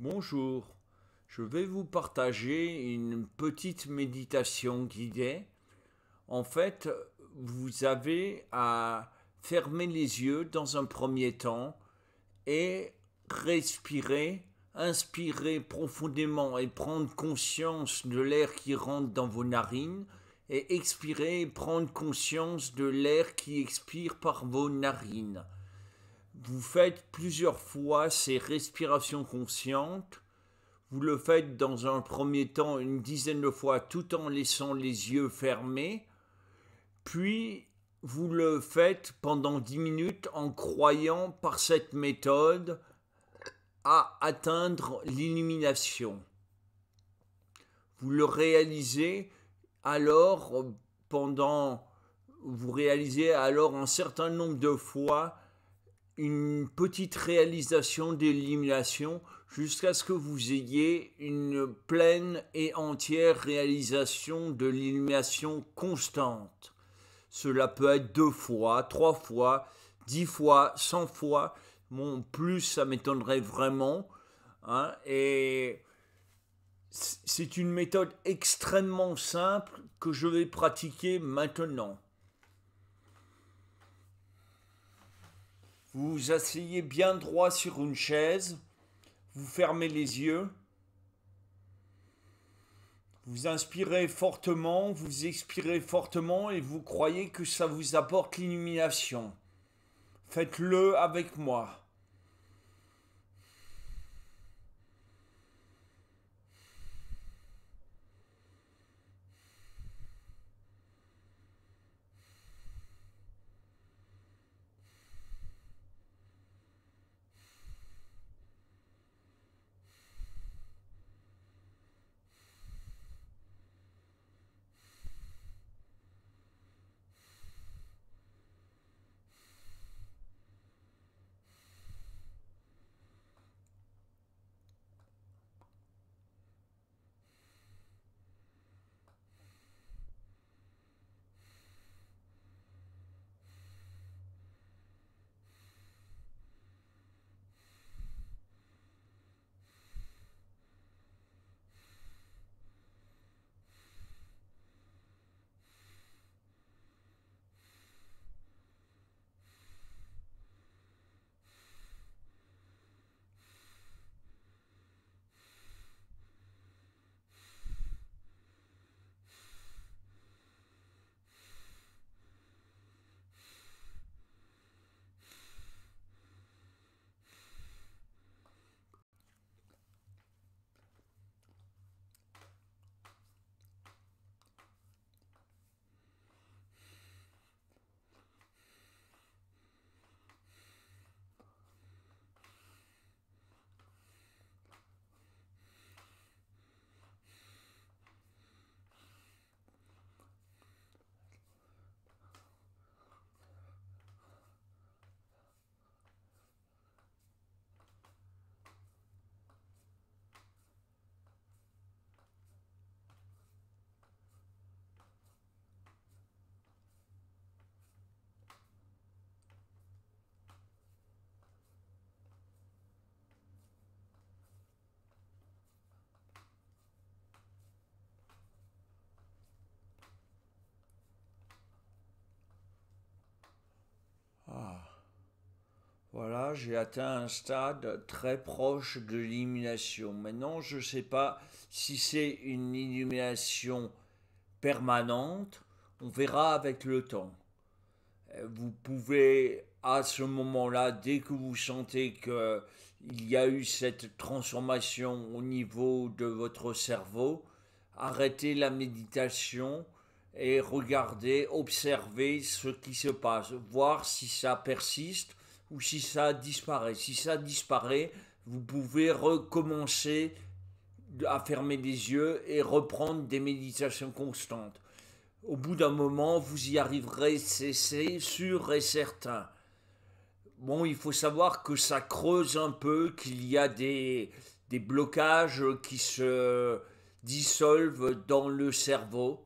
Bonjour, je vais vous partager une petite méditation guidée. En fait, vous avez à fermer les yeux dans un premier temps et respirer, inspirer profondément et prendre conscience de l'air qui rentre dans vos narines et expirer et prendre conscience de l'air qui expire par vos narines vous faites plusieurs fois ces respirations conscientes. Vous le faites dans un premier temps une dizaine de fois tout en laissant les yeux fermés. Puis vous le faites pendant dix minutes en croyant par cette méthode à atteindre l'illumination. Vous le réalisez alors pendant vous réalisez alors un certain nombre de fois une petite réalisation d'élimination jusqu'à ce que vous ayez une pleine et entière réalisation de l'élimination constante. Cela peut être deux fois, trois fois, dix fois, cent fois. Mon plus ça m'étonnerait vraiment. Hein. et c'est une méthode extrêmement simple que je vais pratiquer maintenant. Vous asseyez bien droit sur une chaise. Vous fermez les yeux. Vous inspirez fortement, vous expirez fortement et vous croyez que ça vous apporte l'illumination. Faites-le avec moi. Voilà, j'ai atteint un stade très proche de l'illumination. Maintenant, je ne sais pas si c'est une illumination permanente. On verra avec le temps. Euh, vous pouvez, à ce moment-là, dès que vous sentez qu'il y a eu cette transformation au niveau de votre cerveau, arrêter la méditation et regarder, observer ce qui se passe, voir si ça persiste ou si ça disparaît. Si ça disparaît, vous pouvez recommencer à fermer les yeux et reprendre des méditations constantes. Au bout d'un moment, vous y arriverez, c'est sûr et certain. Bon, il faut savoir que ça creuse un peu, qu'il y a des, des blocages qui se dissolvent dans le cerveau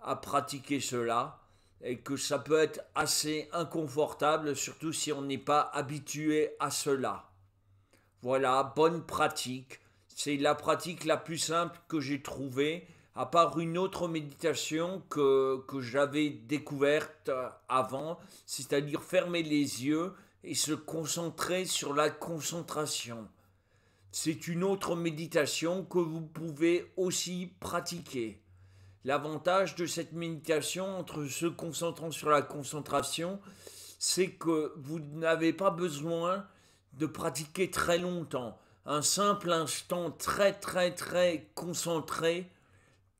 à pratiquer cela et que ça peut être assez inconfortable, surtout si on n'est pas habitué à cela. Voilà, bonne pratique. C'est la pratique la plus simple que j'ai trouvée, à part une autre méditation que, que j'avais découverte euh, avant, c'est-à-dire fermer les yeux et se concentrer sur la concentration. C'est une autre méditation que vous pouvez aussi pratiquer. L'avantage de cette méditation entre se concentrant sur la concentration, c'est que vous n'avez pas besoin de pratiquer très longtemps. Un simple instant très très très concentré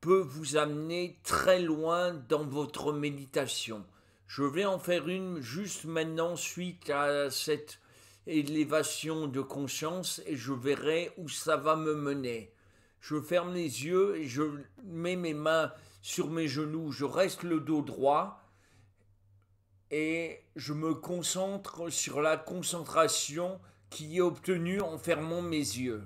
peut vous amener très loin dans votre méditation. Je vais en faire une juste maintenant suite à cette élévation de conscience et je verrai où ça va me mener. Je ferme les yeux et je mets mes mains sur mes genoux. Je reste le dos droit et je me concentre sur la concentration qui est obtenue en fermant mes yeux.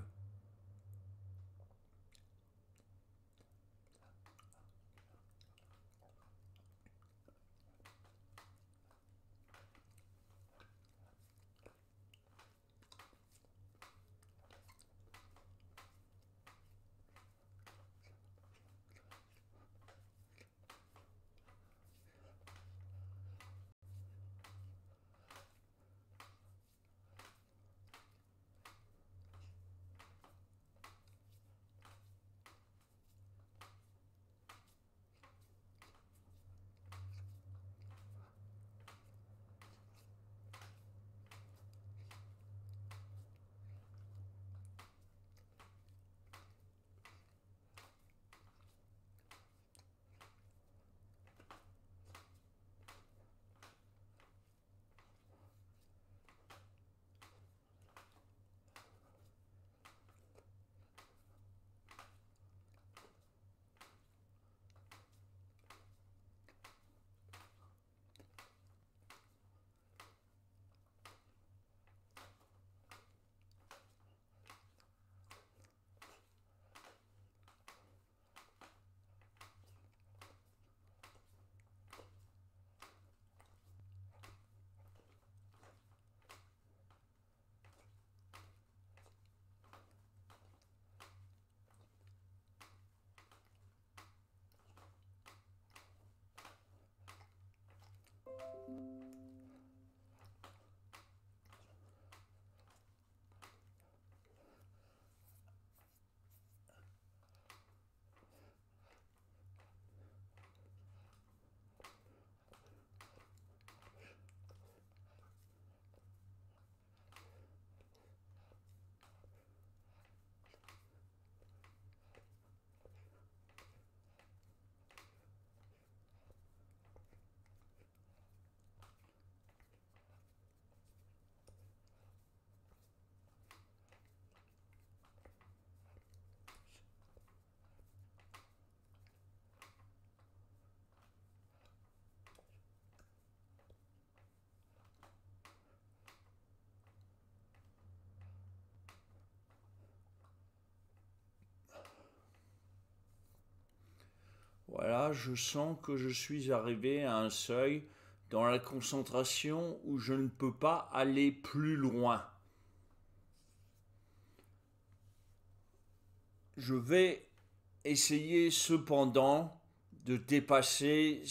je sens que je suis arrivé à un seuil dans la concentration où je ne peux pas aller plus loin. Je vais essayer cependant de dépasser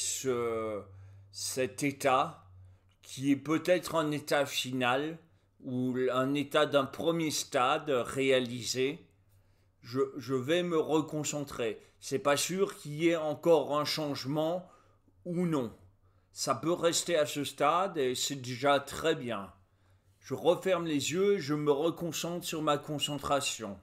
cet état qui est peut-être un état final ou un état d'un premier stade réalisé. je vais me reconcentrer c'est pas sûr qu'il y ait encore un changement ou non. Ça peut rester à ce stade et c'est déjà très bien. Je referme les yeux, je me reconcentre sur ma concentration.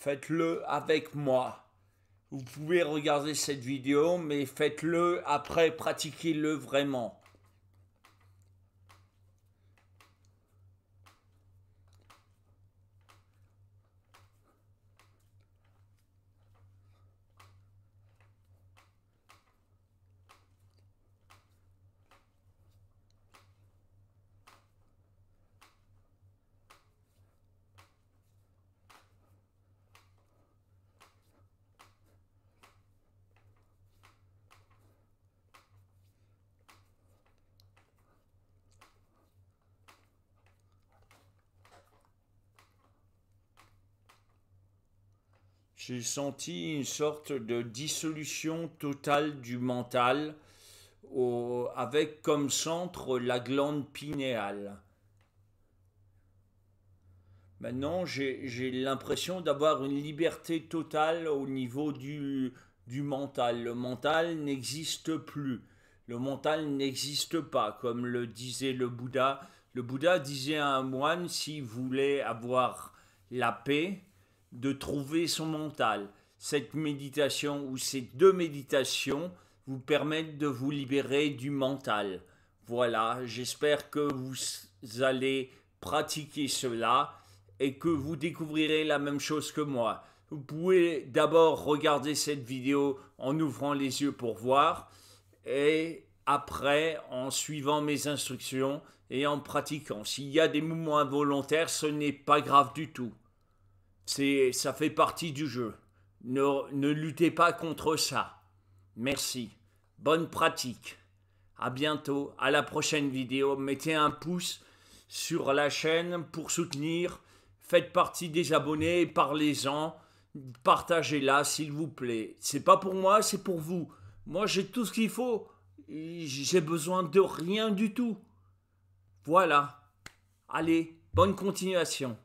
Faites-le avec moi. Vous pouvez regarder cette vidéo, mais faites-le après, pratiquez-le vraiment. J'ai senti une sorte de dissolution totale du mental avec comme centre la glande pinéale. Maintenant, j'ai l'impression d'avoir une liberté totale au niveau du, du mental. Le mental n'existe plus. Le mental n'existe pas, comme le disait le Bouddha. Le Bouddha disait à un moine, s'il voulait avoir la paix, de trouver son mental. Cette méditation ou ces deux méditations vous permettent de vous libérer du mental. Voilà, j'espère que vous allez pratiquer cela et que vous découvrirez la même chose que moi. Vous pouvez d'abord regarder cette vidéo en ouvrant les yeux pour voir et après en suivant mes instructions et en pratiquant. S'il y a des mouvements involontaires, ce n'est pas grave du tout ça fait partie du jeu. Ne, luttez pas contre ça. Merci. Bonne pratique. À bientôt. À la prochaine vidéo. Mettez un pouce sur la chaîne pour soutenir. Faites partie des abonnés. Parlez-en. Partagez-la, s'il vous plaît. C'est pas pour moi, c'est pour vous. Moi, j'ai tout ce qu'il faut. J'ai besoin de rien du tout. Voilà. Allez, bonne continuation.